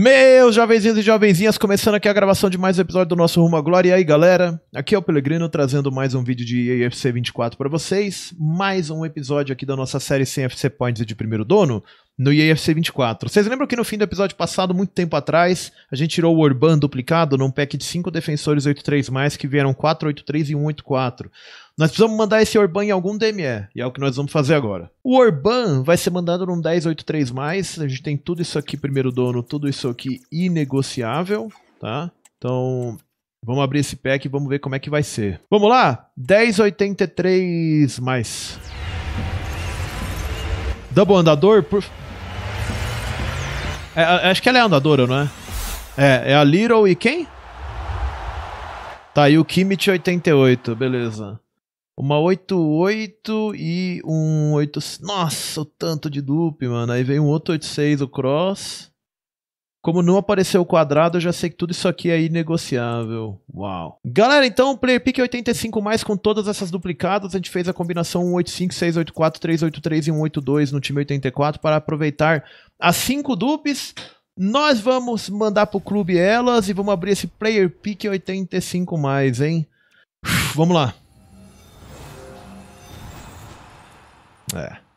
Meus jovenzinhos e jovenzinhas, começando aqui a gravação de mais um episódio do nosso Rumo à Glória. E aí, galera? Aqui é o Pelegrino trazendo mais um vídeo de AFC 24 para vocês. Mais um episódio aqui da nossa série sem FC Points e de primeiro dono no IAFC 24. Vocês lembram que no fim do episódio passado, muito tempo atrás, a gente tirou o Urban duplicado num pack de 5 defensores 83 mais que vieram 483 e 184. Nós precisamos mandar esse Urban em algum DME, e é o que nós vamos fazer agora. O Urban vai ser mandado num 1083 mais, a gente tem tudo isso aqui primeiro dono, tudo isso aqui inegociável, tá? Então, Vamos abrir esse pack e vamos ver como é que vai ser. Vamos lá? 1083 mais. Double andador, por, é, é, acho que ela é andadora, não é? É, é a Little e quem? Tá, aí o Kimmich 88, beleza. Uma 88 e um 86. Nossa, o tanto de dupe, mano. Aí vem um outro 86, o Cross. Como não apareceu o quadrado, eu já sei que tudo isso aqui é inegociável. Uau. Galera, então, player pick 85 mais com todas essas duplicadas. A gente fez a combinação 185, 684, 383 e 182 no time 84 para aproveitar as 5 dupes. Nós vamos mandar pro clube elas e vamos abrir esse player pick 85 mais, hein? Uf, vamos lá. É.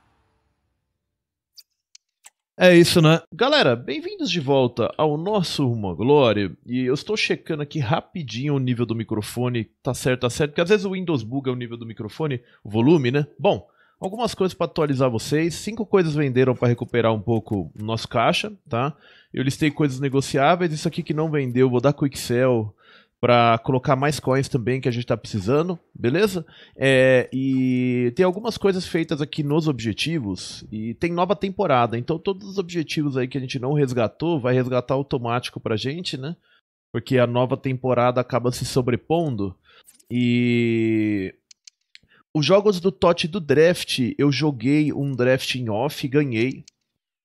É isso, né? Galera, bem-vindos de volta ao nosso Rumo à Glória. E eu estou checando aqui rapidinho o nível do microfone. Tá certo, tá certo. Porque às vezes o Windows buga o nível do microfone, o volume, né? Bom, algumas coisas para atualizar vocês. Cinco coisas venderam para recuperar um pouco o nosso caixa, tá? Eu listei coisas negociáveis. Isso aqui que não vendeu, vou dar com Excel para colocar mais coins também que a gente está precisando, beleza? É, e tem algumas coisas feitas aqui nos objetivos e tem nova temporada, então todos os objetivos aí que a gente não resgatou vai resgatar automático para gente, né? Porque a nova temporada acaba se sobrepondo e os jogos do Tot do draft eu joguei um draft em off, ganhei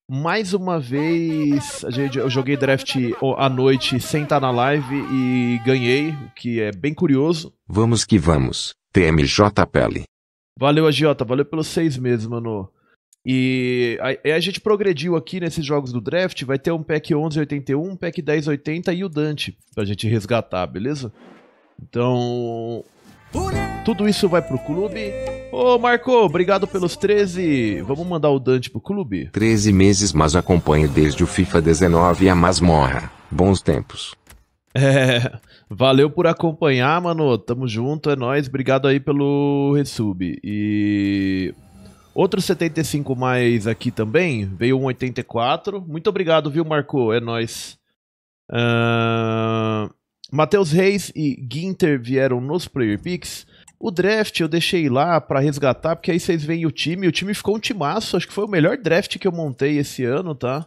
mais uma vez, gente, eu joguei draft à noite sem estar na live e ganhei, o que é bem curioso. Vamos que vamos, Pele. Valeu, Agiota, valeu pelos seis meses, mano. E a, a, gente progrediu aqui nesses jogos do draft, vai ter um pack 1181, um pack 1080 e o Dante pra gente resgatar, beleza? Então, tudo isso vai pro clube. Ô, Marco, obrigado pelos 13. Vamos mandar o Dante pro clube? 13 meses, mas acompanho desde o FIFA 19 e a masmorra. Bons tempos. É, valeu por acompanhar, mano. Tamo junto, é nóis. Obrigado aí pelo resub. E. Outro 75 mais aqui também. Veio um 84. Muito obrigado, viu, Marco? É nóis. Uh... Matheus Reis e Ginter vieram nos Player Picks. O draft eu deixei lá para resgatar, porque aí vocês veem o time. O time ficou um timaço, acho que foi o melhor draft que eu montei esse ano, tá?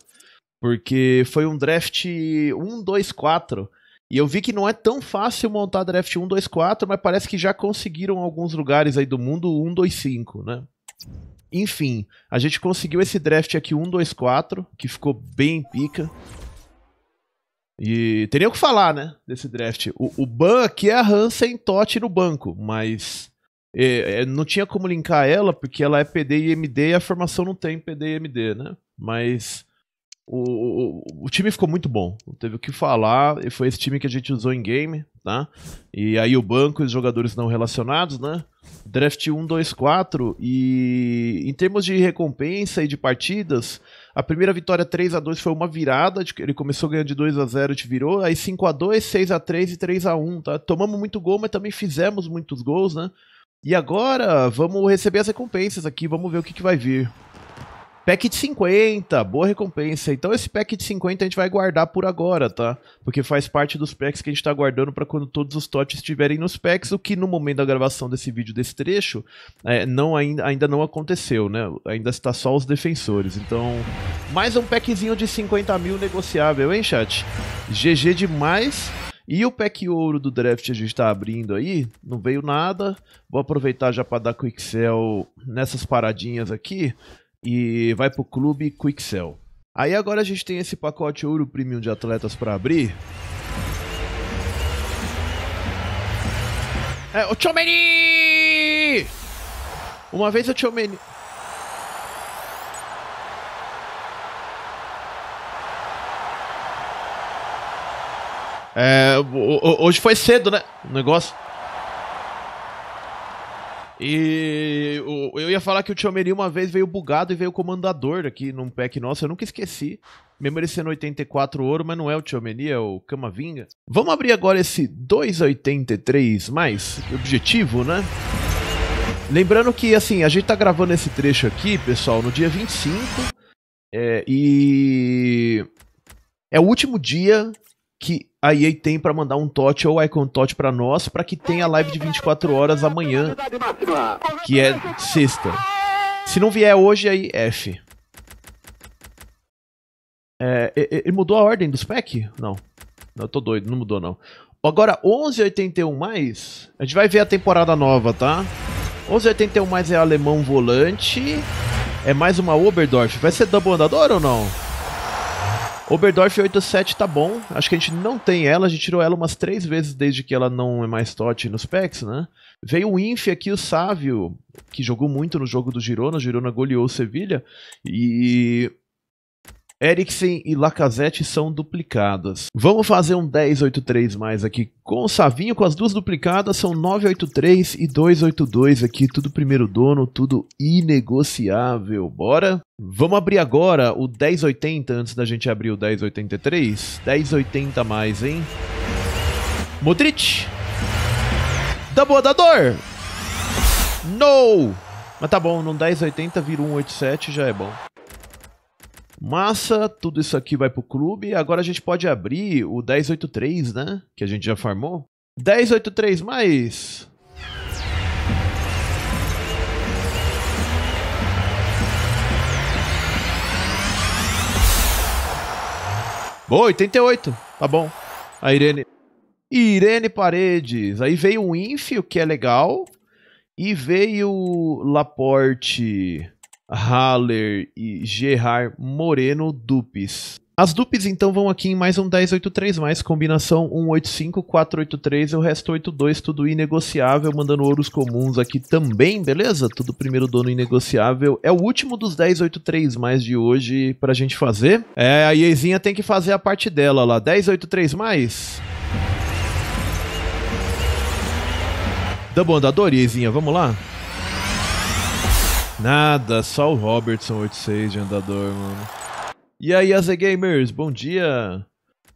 Porque foi um draft 1, 2, 4. E eu vi que não é tão fácil montar draft 1, 2, 4, mas parece que já conseguiram alguns lugares aí do mundo 1, 2, 5, né? Enfim, a gente conseguiu esse draft aqui 1, 2, 4, que ficou bem pica. E teria o que falar, né? Desse draft. O, o Ban aqui é a Hansen Totti no banco, mas é, é, não tinha como linkar ela, porque ela é PD e MD e a formação não tem PD e MD, né? Mas o, o, o time ficou muito bom. Não teve o que falar. E foi esse time que a gente usou em game, tá? E aí o banco e os jogadores não relacionados, né? Draft 1, 2, 4. E em termos de recompensa e de partidas, a primeira vitória 3 a 2 foi uma virada, ele começou ganhando de 2 a 0 te virou, aí 5 a 2 6 a 3 e 3 a 1 tá? Tomamos muito gol, mas também fizemos muitos gols, né? E agora vamos receber as recompensas aqui, vamos ver o que, que vai vir. Pack de 50, boa recompensa. Então esse pack de 50 a gente vai guardar por agora, tá? Porque faz parte dos packs que a gente tá guardando para quando todos os totes estiverem nos packs, o que no momento da gravação desse vídeo, desse trecho, é, não, ainda, ainda não aconteceu, né? Ainda está só os defensores. Então, mais um packzinho de 50 mil negociável, hein, chat? GG demais. E o pack ouro do draft a gente está abrindo aí, não veio nada. Vou aproveitar já para dar quick sell nessas paradinhas aqui e vai pro clube Quickcell. Aí agora a gente tem esse pacote ouro premium de atletas para abrir. É, o Chomeni! Uma vez o Chomeni... É, hoje foi cedo, né? O negócio. E eu ia falar que o Tchomeri uma vez veio bugado e veio comandador aqui num pack nosso, eu nunca esqueci. Mesmo ele sendo 84 ouro, mas não é o Tchomeri, é o Camavinga. Vamos abrir agora esse 283 mais objetivo, né? Lembrando que, assim, a gente tá gravando esse trecho aqui, pessoal, no dia 25. É, e é o último dia que a EA tem para mandar um TOT ou Icon TOT para nós, para que tenha live de 24 horas amanhã, que é sexta. Se não vier hoje, aí é F. É, ele mudou a ordem dos pack? Não. Não, eu tô doido, não mudou não. Agora, 1181 mais, a gente vai ver a temporada nova, tá? 1181 mais é alemão volante, é mais uma Oberdorf. Vai ser double andador ou não? Oberdorf 87 tá bom. Acho que a gente não tem ela. A gente tirou ela umas três vezes desde que ela não é mais Tote nos packs, né? Veio o Inf aqui, o Sávio, que jogou muito no jogo do Girona. O Girona goleou o Sevilha. E Eriksen e Lacazette são duplicadas. Vamos fazer um 1083 mais aqui com o Savinho, com as duas duplicadas, são 983 e 282 aqui, tudo primeiro dono, tudo inegociável. Bora? Vamos abrir agora o 1080 antes da gente abrir o 1083. 1080 mais, hein? Modric! boa dador. No! Mas tá bom, num 1080 vira 187 já é bom. Massa, tudo isso aqui vai pro clube. Agora a gente pode abrir o 1083, né? Que a gente já farmou. 1083 mais. Boa, 88. Tá bom. A Irene. Irene Paredes. Aí veio o Infio, o que é legal. E veio o Laporte. Haller e Gerard Moreno Dupes. As dupes então vão aqui em mais um 1083 mais combinação 185 483 e o resto 82 tudo inegociável, mandando ouros comuns aqui também, beleza? Tudo primeiro dono inegociável. É o último dos 1083 mais de hoje pra gente fazer. É, a Iezinha tem que fazer a parte dela lá. 1083 mais. Double andador, Iezinha, vamos lá. Nada, só o Robertson 86 de andador, mano. E aí, AZ Gamers, bom dia!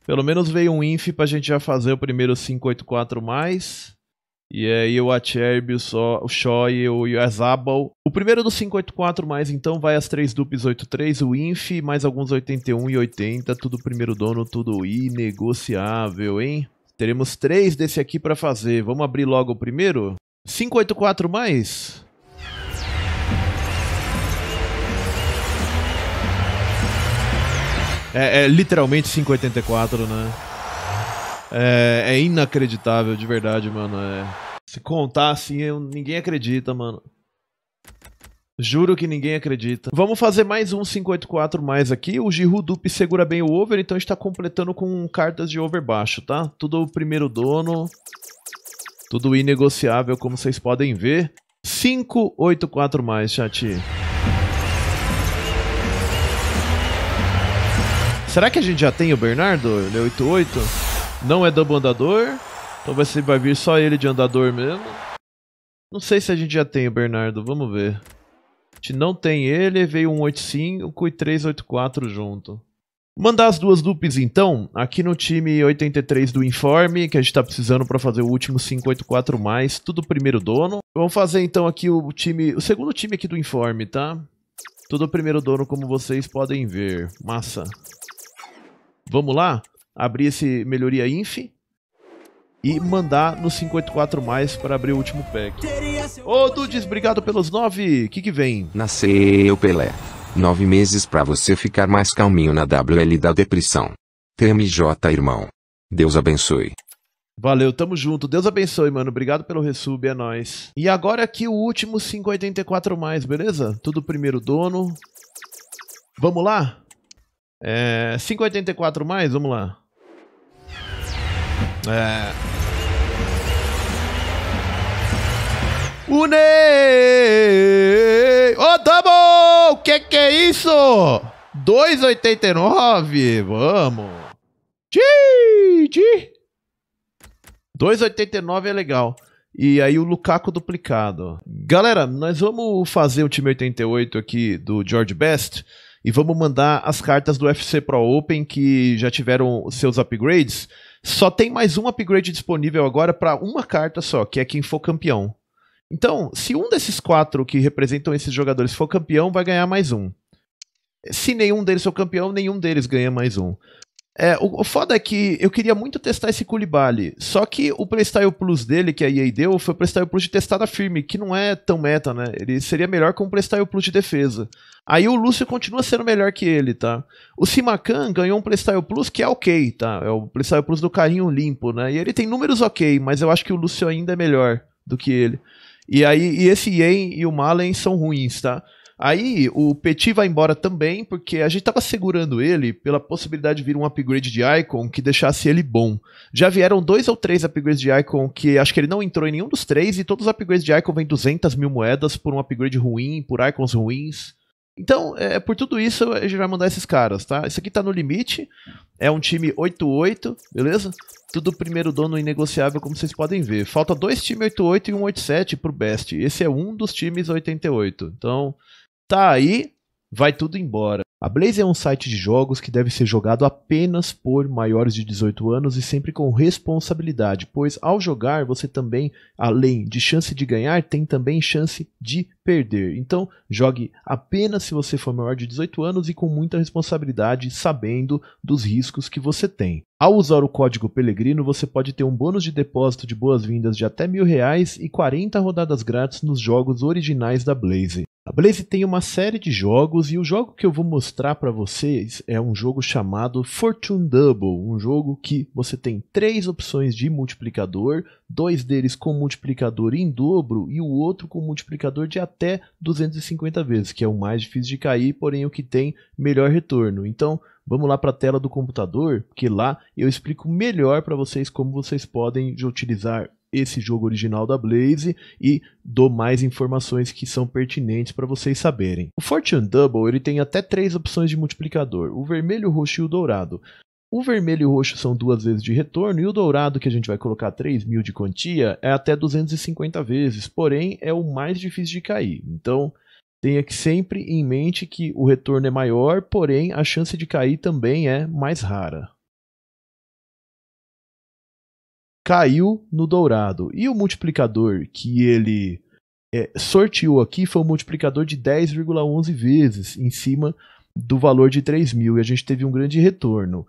Pelo menos veio um inf pra gente já fazer o primeiro 584 mais. E aí o Acherby, o, so, o Shoy, o Yazabal. O primeiro do 584 mais então vai as três dupes 83, o inf, mais alguns 81 e 80, tudo primeiro dono, tudo inegociável, hein? Teremos três desse aqui para fazer. Vamos abrir logo o primeiro? 584 mais? É, é literalmente 584, né? É, é, inacreditável, de verdade, mano. É. Se contar assim, eu, ninguém acredita, mano. Juro que ninguém acredita. Vamos fazer mais um 584 mais aqui. O Giru Dupe segura bem o over, então a gente tá completando com cartas de over baixo, tá? Tudo o primeiro dono. Tudo inegociável, como vocês podem ver. 584 mais, chat. Será que a gente já tem o Bernardo? Ele é 88? Não é double andador. Então vai, ser, vai vir só ele de andador mesmo. Não sei se a gente já tem o Bernardo, vamos ver. A gente não tem ele, veio um 85 e 384 junto. Mandar as duas dupes então, aqui no time 83 do Informe, que a gente tá precisando para fazer o último 584 mais, tudo primeiro dono. Vamos fazer então aqui o time, o segundo time aqui do Informe, tá? Tudo primeiro dono, como vocês podem ver. Massa. Vamos lá? Abrir esse melhoria inf e mandar no 54 mais para abrir o último pack. Ô, oh, Dudes, obrigado pelos 9. que, que vem? Nasceu Pelé. Nove meses para você ficar mais calminho na WL da depressão. TMJ, irmão. Deus abençoe. Valeu, tamo junto. Deus abençoe, mano. Obrigado pelo resub, é nóis. E agora aqui o último 584 mais, beleza? Tudo primeiro dono. Vamos lá? É, 5,84 mais, vamos lá. É... Unei! Ô, oh, Double! O que que é isso? 2,89! Vamos! Tchii, 2,89 é legal. E aí o Lukaku duplicado. Galera, nós vamos fazer o time 88 aqui do George Best e vamos mandar as cartas do UFC Pro Open que já tiveram seus upgrades. Só tem mais um upgrade disponível agora para uma carta só, que é quem for campeão. Então, se um desses quatro que representam esses jogadores for campeão, vai ganhar mais um. Se nenhum deles for campeão, nenhum deles ganha mais um. É, o, o, foda é que eu queria muito testar esse Koulibaly, só que o Playstyle Plus dele, que a EA deu, foi o Playstyle Plus de testada firme, que não é tão meta, né? Ele seria melhor com o Playstyle Plus de defesa. Aí o Lúcio continua sendo melhor que ele, tá? O Simacan ganhou um Playstyle Plus que é ok, tá? É o Playstyle Plus do carrinho limpo, né? E ele tem números ok, mas eu acho que o Lúcio ainda é melhor do que ele. E aí, e esse Yen e o Malen são ruins, tá? Aí o Petit vai embora também, porque a gente tava segurando ele pela possibilidade de vir um upgrade de Icon que deixasse ele bom. Já vieram dois ou três upgrades de Icon que acho que ele não entrou em nenhum dos três, e todos os upgrades de Icon vêm 200 mil moedas por um upgrade ruim, por Icons ruins. Então, é, por tudo isso, a gente vai mandar esses caras, tá? Isso aqui tá no limite, é um time 8-8, beleza? Tudo primeiro dono inegociável, como vocês podem ver. Falta dois times 8-8 e um 8-7 pro Best. Esse é um dos times 88. Então, tá aí, vai tudo embora. A Blaze é um site de jogos que deve ser jogado apenas por maiores de 18 anos e sempre com responsabilidade, pois ao jogar você também, além de chance de ganhar, tem também chance de perder. Então, jogue apenas se você for maior de 18 anos e com muita responsabilidade, sabendo dos riscos que você tem. Ao usar o código Pelegrino, você pode ter um bônus de depósito de boas-vindas de até mil reais e 40 rodadas grátis nos jogos originais da Blaze. A Blaze tem uma série de jogos e o jogo que eu vou mostrar para vocês é um jogo chamado Fortune Double, um jogo que você tem três opções de multiplicador, dois deles com multiplicador em dobro e o outro com multiplicador de até 250 vezes, que é o mais difícil de cair, porém o que tem melhor retorno. Então, vamos lá para a tela do computador, que lá eu explico melhor para vocês como vocês podem utilizar esse jogo original da Blaze e dou mais informações que são pertinentes para vocês saberem. O Fortune Double ele tem até três opções de multiplicador: o vermelho, o roxo e o dourado. O vermelho e o roxo são duas vezes de retorno, e o dourado, que a gente vai colocar 3 mil de quantia, é até 250 vezes, porém é o mais difícil de cair. Então tenha que sempre em mente que o retorno é maior, porém a chance de cair também é mais rara caiu no dourado. E o multiplicador que ele é, sorteou aqui foi um multiplicador de 10,11 vezes em cima do valor de 3 mil. E a gente teve um grande retorno.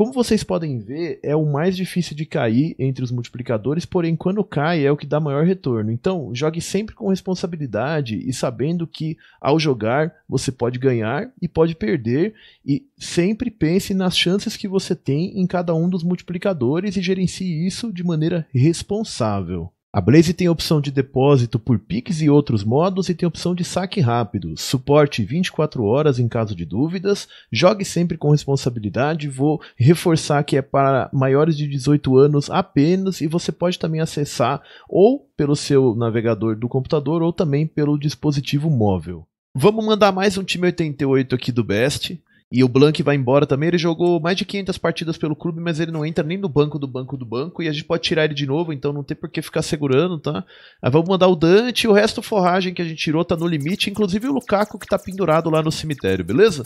Como vocês podem ver, é o mais difícil de cair entre os multiplicadores, porém, quando cai, é o que dá maior retorno. Então, jogue sempre com responsabilidade e sabendo que, ao jogar, você pode ganhar e pode perder, e sempre pense nas chances que você tem em cada um dos multiplicadores e gerencie isso de maneira responsável. A Blaze tem opção de depósito por PIX e outros modos e tem opção de saque rápido. Suporte 24 horas em caso de dúvidas. Jogue sempre com responsabilidade. Vou reforçar que é para maiores de 18 anos apenas e você pode também acessar ou pelo seu navegador do computador ou também pelo dispositivo móvel. Vamos mandar mais um time 88 aqui do Best. E o Blank vai embora também. Ele jogou mais de 500 partidas pelo clube, mas ele não entra nem no banco do banco do banco. E a gente pode tirar ele de novo, então não tem por que ficar segurando, tá? Aí vamos mandar o Dante. O resto forragem que a gente tirou tá no limite. Inclusive o Lukaku que tá pendurado lá no cemitério, beleza?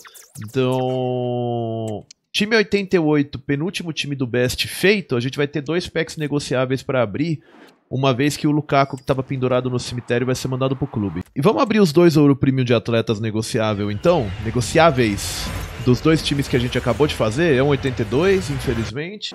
Então. Time 88, penúltimo time do Best feito. A gente vai ter dois packs negociáveis para abrir uma vez que o Lukaku que estava pendurado no cemitério vai ser mandado pro clube. E vamos abrir os dois ouro premium de atletas negociável então? Negociáveis dos dois times que a gente acabou de fazer, é um 82, infelizmente.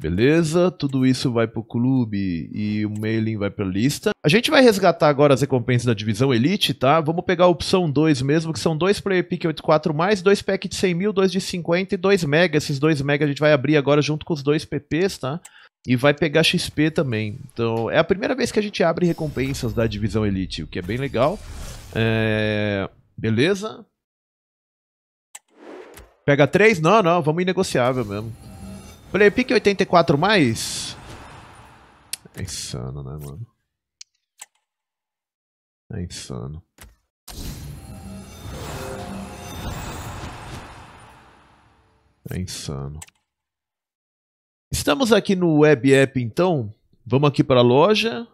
Beleza, tudo isso vai pro clube e o mailing vai pra lista. A gente vai resgatar agora as recompensas da divisão Elite, tá? Vamos pegar a opção 2 mesmo, que são dois player pick 84+, mais, dois pack de 100 mil, dois de 50 e dois mega. Esses dois mega a gente vai abrir agora junto com os dois PPs, tá? E vai pegar XP também. Então, é a primeira vez que a gente abre recompensas da divisão Elite, o que é bem legal. É... Beleza? Pega três? Não, não, vamos inegociável mesmo. Falei, pique 84 mais? É insano, né, mano? É insano. É insano. Estamos aqui no web app então. Vamos aqui para a loja.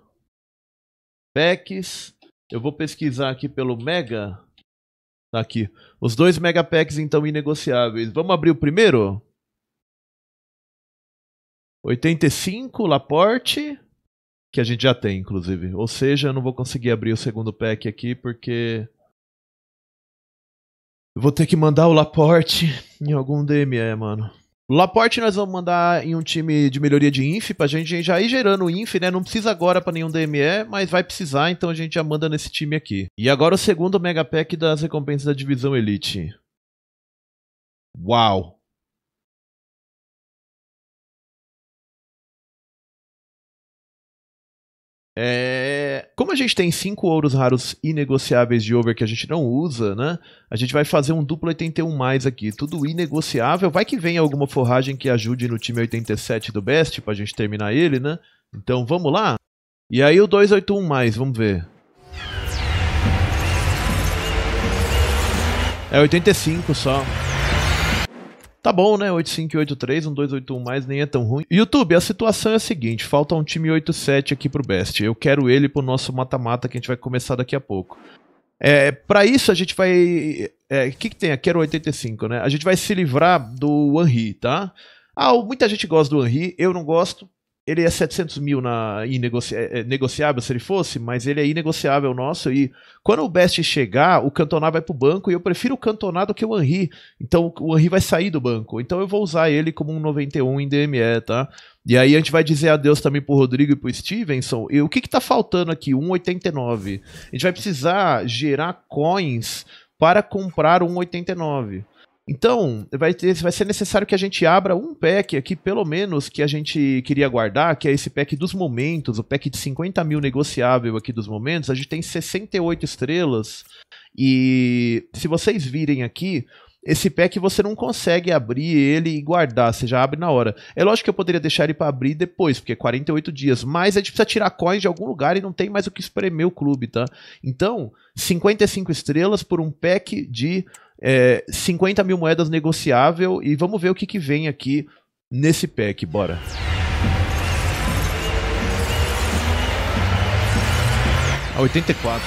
Packs. Eu vou pesquisar aqui pelo Mega. Tá aqui. Os dois megapacks, então, inegociáveis. Vamos abrir o primeiro? 85, Laporte, que a gente já tem, inclusive. Ou seja, eu não vou conseguir abrir o segundo pack aqui, porque... Vou ter que mandar o Laporte em algum DM, é, mano. Laporte nós vamos mandar em um time de melhoria de INF pra gente já ir gerando INF, né? Não precisa agora para nenhum DME, mas vai precisar, então a gente já manda nesse time aqui. E agora o segundo Mega Pack das recompensas da divisão Elite. Uau! É, como a gente tem cinco ouros raros inegociáveis de over que a gente não usa, né? A gente vai fazer um duplo 81 mais aqui, tudo inegociável. Vai que vem alguma forragem que ajude no time 87 do Best pra gente terminar ele, né? Então vamos lá. E aí o 281 mais, vamos ver. É 85 só. Tá bom, né? 8583, um 281 mais, nem é tão ruim. YouTube, a situação é a seguinte: falta um time 87 aqui pro Best. Eu quero ele pro nosso mata-mata que a gente vai começar daqui a pouco. É, para isso a gente vai. É, o é, que, que tem aqui? Era 85, né? A gente vai se livrar do Henri, tá? Ah, muita gente gosta do Henri, eu não gosto, ele é 700 mil na, inegoci, é, é, negociável se ele fosse, mas ele é inegociável nosso. E quando o Best chegar, o Cantona vai para o banco e eu prefiro o Cantona do que o Henry. Então o Henry vai sair do banco. Então eu vou usar ele como um 91 em DME, tá? E aí a gente vai dizer adeus também pro Rodrigo e pro Stevenson. E o que que tá faltando aqui? 1,89. A gente vai precisar gerar coins para comprar 1,89. Então, vai, ter, vai ser necessário que a gente abra um pack aqui, pelo menos, que a gente queria guardar, que é esse pack dos momentos, o pack de 50 mil negociável aqui dos momentos. A gente tem 68 estrelas. E se vocês virem aqui, esse pack você não consegue abrir ele e guardar, você já abre na hora. É lógico que eu poderia deixar ele para abrir depois, porque é 48 dias, mas a gente precisa tirar coins de algum lugar e não tem mais o que espremer o clube, tá? Então, 55 estrelas por um pack de é, 50 mil moedas negociável e vamos ver o que, que vem aqui nesse pack, bora. A 84.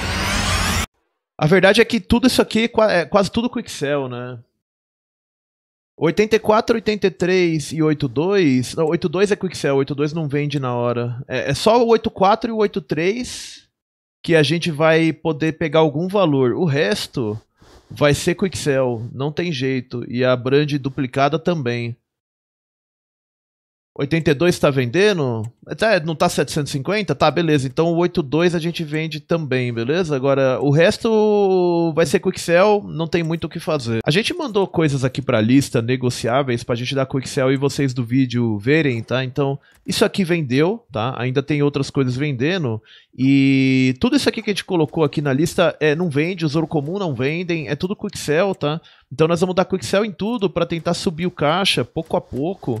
A verdade é que tudo isso aqui é, é quase tudo com Excel, né? 84, 83 e 82. Não, 82 é com Excel, 82 não vende na hora. É, é só o 84 e o 83 que a gente vai poder pegar algum valor. O resto vai ser Quixel, não tem jeito. E a Brand duplicada também. 82 está vendendo? É, não tá 750? Tá, beleza. Então o 82 a gente vende também, beleza? Agora, o resto vai ser quick não tem muito o que fazer. A gente mandou coisas aqui pra lista negociáveis pra gente dar quick e vocês do vídeo verem, tá? Então, isso aqui vendeu, tá? Ainda tem outras coisas vendendo. E tudo isso aqui que a gente colocou aqui na lista é, não vende, Ouro Comum não vendem, é tudo quick tá? Então nós vamos dar quick em tudo para tentar subir o caixa pouco a pouco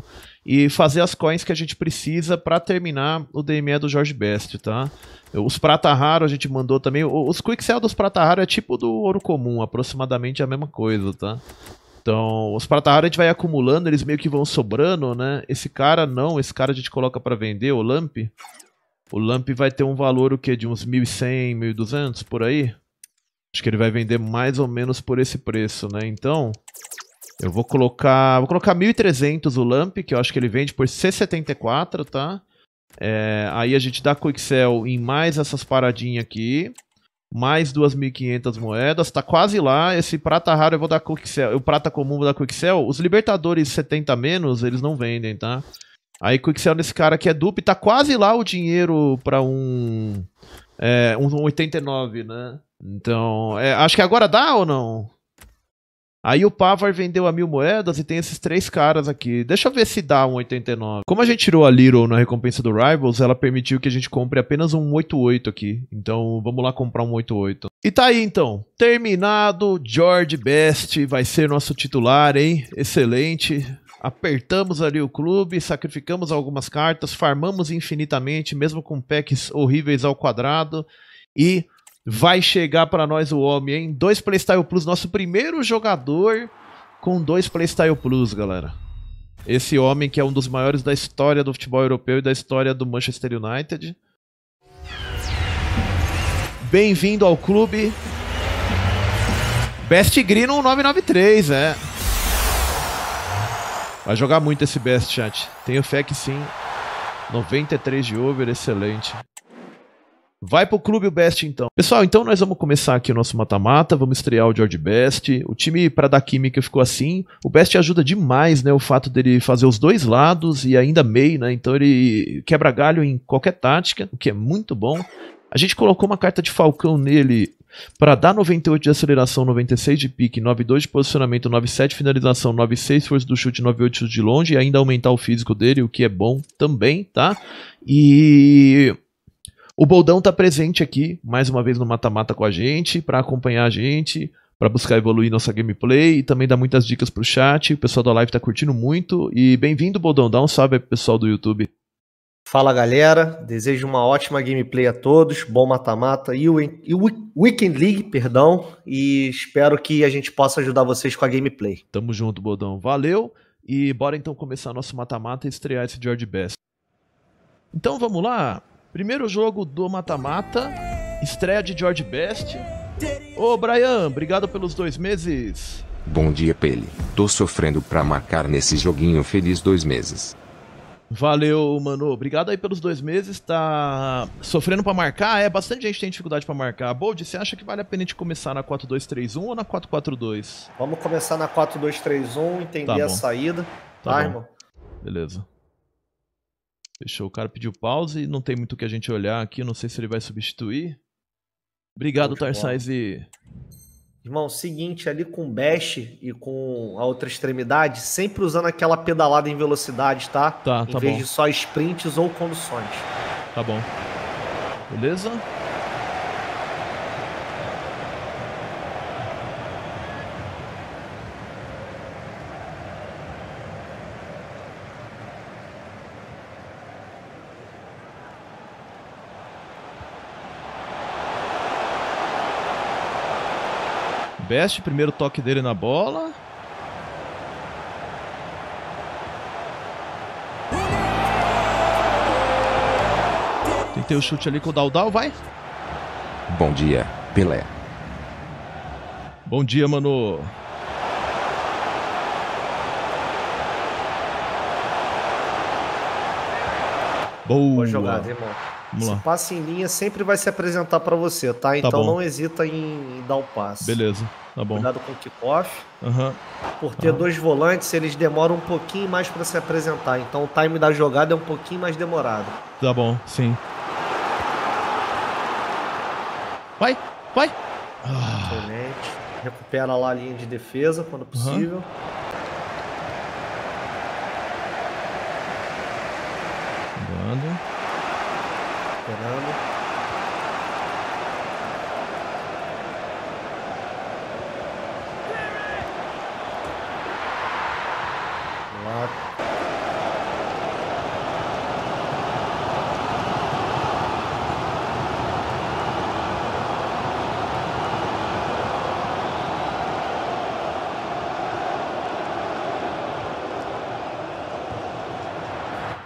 e fazer as coins que a gente precisa para terminar o DME do Jorge Best, tá? Os prata raro a gente mandou também. Os quick sell dos prata raro é tipo do ouro comum, aproximadamente a mesma coisa, tá? Então, os prata raro a gente vai acumulando, eles meio que vão sobrando, né? Esse cara não, esse cara a gente coloca para vender, o Lamp. O Lamp vai ter um valor o quê? De uns 1100, 1200 por aí? Acho que ele vai vender mais ou menos por esse preço, né? Então, eu vou colocar, vou colocar 1300 o Lamp, que eu acho que ele vende por C74, tá? É, aí a gente dá Quick Sell em mais essas paradinhas aqui. Mais 2.500 moedas, tá quase lá. Esse prata raro eu vou dar Quick Sell. O prata comum eu vou dar Quick Sell. Os Libertadores 70 menos, eles não vendem, tá? Aí Quick Sell nesse cara aqui é dupe, tá quase lá o dinheiro pra um. É, um 89, né? Então, é, acho que agora dá ou não? Aí o Pavar vendeu a mil moedas e tem esses três caras aqui. Deixa eu ver se dá um 89. Como a gente tirou a Little na recompensa do Rivals, ela permitiu que a gente compre apenas um 88 aqui. Então vamos lá comprar um 88. E tá aí então. Terminado. George Best vai ser nosso titular, hein? Excelente. Apertamos ali o clube, sacrificamos algumas cartas, farmamos infinitamente, mesmo com packs horríveis ao quadrado. E vai chegar para nós o homem, hein? Dois Playstyle Plus, nosso primeiro jogador com dois Playstyle Plus, galera. Esse homem que é um dos maiores da história do futebol europeu e da história do Manchester United. Bem-vindo ao clube. Best Grino 993, é. Vai jogar muito esse Best, chat. Tenho fé que sim. 93 de over, excelente. Vai pro Clube o Best então. Pessoal, então nós vamos começar aqui o nosso mata-mata, vamos estrear o George Best. O time para dar química ficou assim. O Best ajuda demais, né, o fato dele fazer os dois lados e ainda meio, né? Então ele quebra galho em qualquer tática, o que é muito bom. A gente colocou uma carta de Falcão nele para dar 98 de aceleração, 96 de pique, 92 de posicionamento, 97 de finalização, 96 força do chute, 98 de longe e ainda aumentar o físico dele, o que é bom também, tá? E o Boldão está presente aqui, mais uma vez no mata-mata com a gente, para acompanhar a gente, para buscar evoluir nossa gameplay e também dar muitas dicas pro chat. O pessoal da live está curtindo muito e bem-vindo, Boldão. Dá um salve aí pro pessoal do YouTube. Fala galera, desejo uma ótima gameplay a todos, bom mata-mata e o, e o Weekend League, perdão, e espero que a gente possa ajudar vocês com a gameplay. Tamo junto, Bodão, valeu e bora então começar nosso mata-mata e estrear esse George Best. Então vamos lá, Primeiro jogo do mata-mata, estreia de George Best. Ô, Brian, obrigado pelos dois meses. Bom dia, Pele. Tô sofrendo pra marcar nesse joguinho feliz dois meses. Valeu, mano. Obrigado aí pelos dois meses. Tá sofrendo pra marcar? É, bastante gente tem dificuldade pra marcar. Bold, você acha que vale a pena a gente começar na 4-2-3-1 ou na 4-4-2? Vamos começar na 4-2-3-1, entender tá a saída. Tá, tá irmão? Beleza. Fechou. O cara pediu pause e não tem muito o que a gente olhar aqui. Não sei se ele vai substituir. Obrigado, Tarsize. Irmão, seguinte, ali com o Bash e com a outra extremidade, sempre usando aquela pedalada em velocidade, tá? Tá, tá bom. Em vez de só sprints ou conduções. Tá bom. Beleza? Best, primeiro toque dele na bola. Tentei o chute ali com o Daldal, vai. Bom dia, Pelé. Bom dia, mano. Boa. Boa jogada, irmão. Vamos lá. passe em linha sempre vai se apresentar para você, tá? tá então tá não hesita em, em dar o passe. Beleza, tá bom. Cuidado com o kickoff. Uhum. Por ter uhum. dois volantes, eles demoram um pouquinho mais para se apresentar. Então o time da jogada é um pouquinho mais demorado. Tá bom, sim. Vai, vai. Ah. Excelente. Recupera lá a linha de defesa quando possível. Uhum.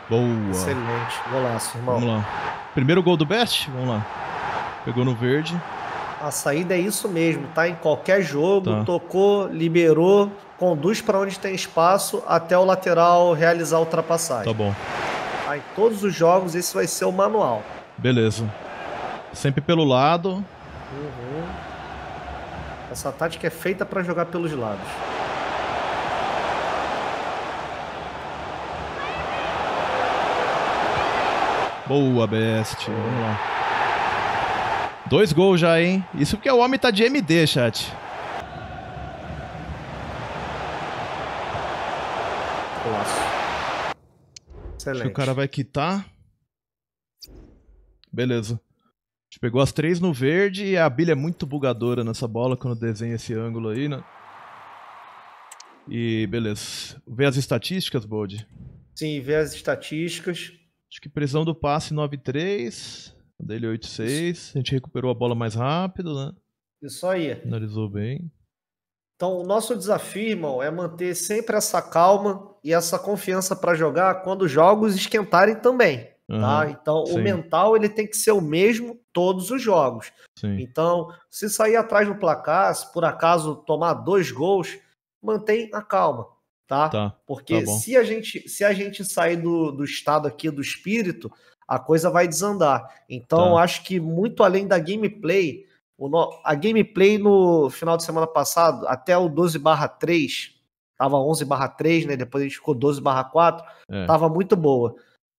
Boa. Excelente. Golaço, irmão. Vamos lá. Primeiro gol do Best? Vamos lá. Pegou no verde. A saída é isso mesmo, tá? Em qualquer jogo, tá. tocou, liberou, conduz para onde tem espaço até o lateral realizar a ultrapassagem. Tá bom. Aí tá, Em todos os jogos, esse vai ser o manual. Beleza. Sempre pelo lado. Uhum. Essa tática é feita para jogar pelos lados. Boa, Best. Vamos lá. Dois gols já, hein? Isso porque o homem tá de MD, chat. Excelente. Acho que o cara vai quitar. Beleza. A gente pegou as três no verde e a Bilha é muito bugadora nessa bola quando desenha esse ângulo aí, né? E beleza. Vê as estatísticas, Bold? Sim, vê as estatísticas. Acho que prisão do passe 9-3, dele 8-6. A gente recuperou a bola mais rápido, né? Isso aí. Finalizou bem. Então, o nosso desafio, irmão, é manter sempre essa calma e essa confiança para jogar quando os jogos esquentarem também. Uhum, tá? Então, sim. o mental ele tem que ser o mesmo todos os jogos. Sim. Então, se sair atrás do placar, se por acaso tomar dois gols, mantém a calma. Tá? tá? tá Porque tá se, a gente, se a gente sair do, do estado aqui do espírito, a coisa vai desandar. Então, tá. acho que muito além da gameplay, no, a gameplay no final de semana passado, até o 12 barra 3, tava 11 barra 3, né? Depois a gente ficou 12 barra 4, é. tava muito boa.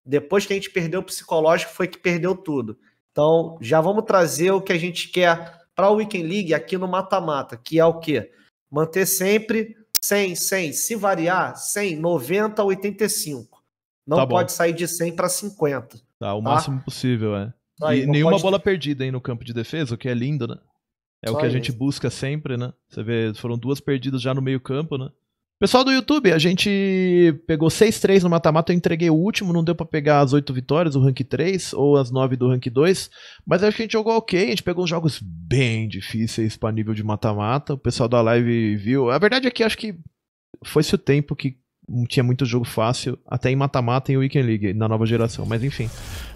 Depois que a gente perdeu o psicológico, foi que perdeu tudo. Então, já vamos trazer o que a gente quer para o Weekend League aqui no mata-mata, que é o quê? Manter sempre 100, 100, se variar, 100, 90, 85. Não tá pode sair de 100 para 50. Tá, o tá? máximo possível, é. Aí, tá, e nenhuma bola ter... perdida aí no campo de defesa, o que é lindo, né? É Só o que aí. a gente busca sempre, né? Você vê, foram duas perdidas já no meio campo, né? Pessoal do YouTube, a gente pegou 6-3 no mata-mata, eu entreguei o último, não deu para pegar as 8 vitórias, o rank 3, ou as 9 do rank 2, mas acho que a gente jogou ok, a gente pegou uns jogos bem difíceis para nível de mata-mata, o pessoal da live viu. A verdade é que acho que foi-se o tempo que tinha muito jogo fácil, até em mata-mata e Weekend League, na nova geração, mas enfim.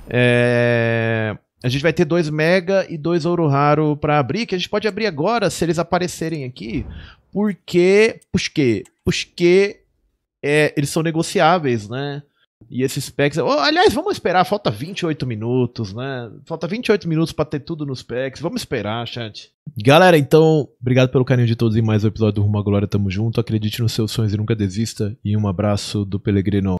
É... A gente vai ter dois Mega e dois Ouro Raro para abrir, que a gente pode abrir agora se eles aparecerem aqui, porque. Porque porque é, eles são negociáveis, né? E esses packs. Oh, aliás, vamos esperar, falta 28 minutos, né? Falta 28 minutos para ter tudo nos packs. Vamos esperar, chat. Galera, então, obrigado pelo carinho de todos em mais um episódio do Rumo à Glória. Tamo junto. Acredite nos seus sonhos e nunca desista. E um abraço do Pelegrino.